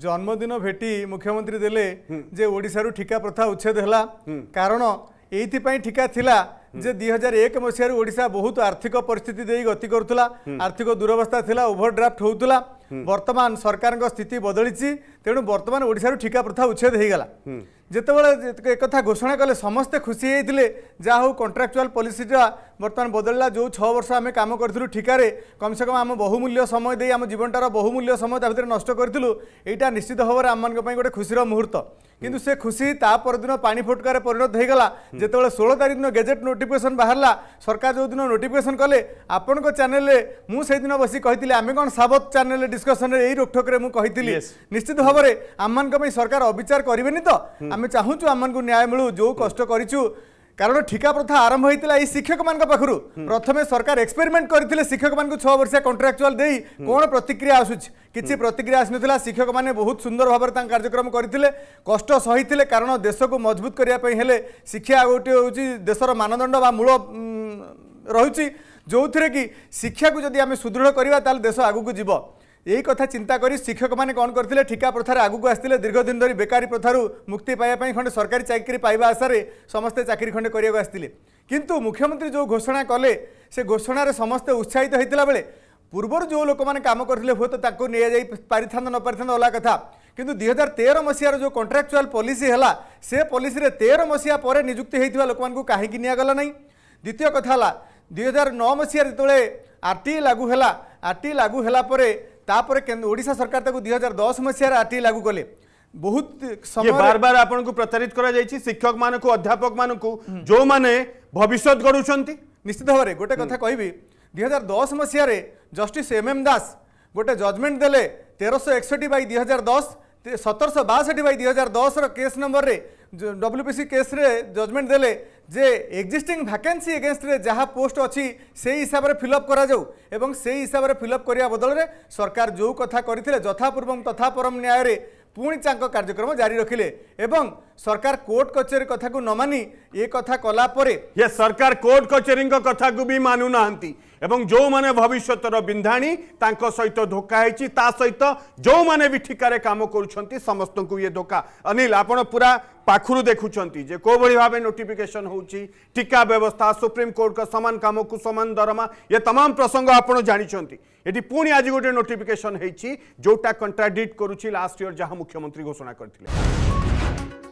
ଜନ୍ମଦିନ ଭେଟି ମୁଖ୍ୟମନ୍ତ୍ରୀ ଦେଲେ ଯେ ଓଡ଼ିଶାରୁ ଠିକା ପ୍ରଥା ଉଚ୍ଛେଦ ହେଲା କାରଣ ଏଇଥିପାଇଁ ଠିକା ଥିଲା ଯେ ଦୁଇ ହଜାର ଏକ ମସିହାରୁ ଓଡ଼ିଶା ବହୁତ ଆର୍ଥିକ ପରିସ୍ଥିତି ଦେଇ ଗତି କରୁଥିଲା ଆର୍ଥିକ ଦୁରବସ୍ଥା ଥିଲା ଓଭରଡ୍ରାଫ୍ଟ ହେଉଥିଲା ବର୍ତ୍ତମାନ ସରକାରଙ୍କ ସ୍ଥିତି ବଦଳିଛି ତେଣୁ ବର୍ତ୍ତମାନ ଓଡ଼ିଶାରୁ ଠିକା ପ୍ରଥା ଉଚ୍ଛେଦ ହେଇଗଲା ଯେତେବେଳେ ଏକଥା ଘୋଷଣା କଲେ ସମସ୍ତେ ଖୁସି ହେଇଥିଲେ ଯାହା ହଉ କଣ୍ଟ୍ରାକ୍ଚୁଆଲ୍ ପଲିସିଟା ବର୍ତ୍ତମାନ ବଦଳିଲା ଯେଉଁ ଛଅ ବର୍ଷ ଆମେ କାମ କରିଥିଲୁ ଠିକାରେ କମସେ କମ୍ ଆମ ବହୁମୂଲ୍ୟ ସମୟ ଦେଇ ଆମ ଜୀବନଟାର ବହୁମୂଲ୍ୟ ସମୟ ତା ଭିତରେ ନଷ୍ଟ କରିଥିଲୁ ଏଇଟା ନିଶ୍ଚିତ ଭାବରେ ଆମମାନଙ୍କ ପାଇଁ ଗୋଟେ ଖୁସିର ମୁହୂର୍ତ୍ତ କିନ୍ତୁ ସେ ଖୁସି ତା ପରଦିନ ପାଣି ଫୋଟକାରେ ପରିଣତ ହୋଇଗଲା ଯେତେବେଳେ ଷୋହଳ ତାରିଖ ଦିନ ଗେଜେଟ୍ ନୋଟିଫିକେସନ୍ ବାହାରିଲା ସରକାର ଯେଉଁଦିନ ନୋଟିଫିକେସନ୍ କଲେ ଆପଣଙ୍କ ଚ୍ୟାନେଲରେ ମୁଁ ସେଇଦିନ ବସି କହିଥିଲି ଆମେ କ'ଣ ସାବତ ଚ୍ୟାନେଲରେ ଡିସ୍କସନ୍ରେ ଏଇ ରୋକଠୋକରେ ମୁଁ କହିଥିଲି ନିଶ୍ଚିତ ଭାବରେ ଆମମାନଙ୍କ ପାଇଁ ସରକାର ଅବିଚାର କରିବେନି ତ ଆମେ ଚାହୁଁଛୁ ଆମମାନଙ୍କୁ ନ୍ୟାୟ ମିଳୁ ଯେଉଁ କଷ୍ଟ କରିଛୁ কারণ ঠিকা প্রথা আরম্ভ হয়েছিল এই শিক্ষক মান পাখু প্রথমে সরকার এক্সপেরিমেন্ট করে শিক্ষক মানুষ ছ বর্ষিয়া কন্ট্রাকচুয়াল দিয়ে কোণ প্রতিক্রিয়া আসুচি কিছু প্রতিক্রিয়া আসুলা শিক্ষক মানে বহুত সুন্দর ভাবে তাঁর কার্যক্রম করে কষ্ট সহিলে কারণ দেশকে মজবুত করা হলে শিক্ষা গোটি হচ্ছে দেশর মানদণ্ড বা মূল রয়েছে যে শিক্ষা যদি আমি সুদৃঢ় করা তাহলে দেশ আগুক যাব এই কথা চিন্তা করে শিক্ষক মানে কন করে ঠিকা প্রথার আগুক আসলে দীর্ঘদিন ধর বেকারী প্রথার মুক্তি পাওয়া খণ্ডে সরকারি চাকরি পাইবা আশায় সমস্তে চাকরি খণ্ডে করা আসলে কিন্তু মুখ্যমন্ত্রী যে ঘোষণা কলে সে ঘোষণার সমস্তে উৎসাহিত হয়েছিল বেড়ে পূর্বর যে লোক মানে কাম করে হুয়ে তো তাকে নিয়ে যাই পারি নপারি অলা কথা কিন্তু দুই হাজার তের মসিহার যে কন্ট্রাকচুয়াল পলিসি হল সে পলিসি তের মসিহা পরে নিযুক্তি হয়ে লোক কী নিগলা না দ্বিতীয় কথা হল দুই হাজার ন মসিহার যেত আরটিআই লাগু হল আরটিআই লাগু হলাপরে तापर ओडा सरकार ताकु 2010 मसीहार आरटीए लागू कले बहुत समय बार बार आपण को प्रतारित करा जाई शिक्षक मान अध्यापक मान जो मैंने भविष्य गढ़ुछंती निश्चित भाव गोटे कथा कह कहबी दस मसीह जस्टिस एम एम दास गोटे जजमेंट देले तेरश एकसठ बै दुई हजार दस सतरश बासठ बै दुई हजार दस रेस नंबर रे ডব্লুপিসি কেস্রে জজমেন্ট দেলে যে এক্সিষ্টিং ভ্যাকেন্সি এগেনস্টরে যা পোস্ট অছি সেই হিসাবে ফিল আপ করা যাও এবং সেই হিসাবে ফিল আপ করা বদলরে সরকার যে কথা করে যথাপূর্বম তথাপরম ন্যায়ের পুঁ তাঁর কার্যক্রম জারি রাখলে এবং सरकार कोर्ट कचेरी कथा को न मानि ये कथा कला ये सरकार कोर्ट कचेरी को कथा को भी मानु ना जो मैंने भविष्य बिंधाणी तांको सहित धोखा होती सहित जो माने भी ठिकार कम कर समस्त को ये धोखा अनिल आप पूरा पाखर देखुंट जे कौ भाई भाव नोटिफिकेसन होिका व्यवस्था सुप्रीमकोर्ट का सामान कम को सामान दरमा ये तमाम प्रसंग आप जानते ये पुणी आज गोटे नोटिफिकेसन होटा कंट्राडिक्ट करुच्ची लास्ट इयर जहाँ मुख्यमंत्री घोषणा करते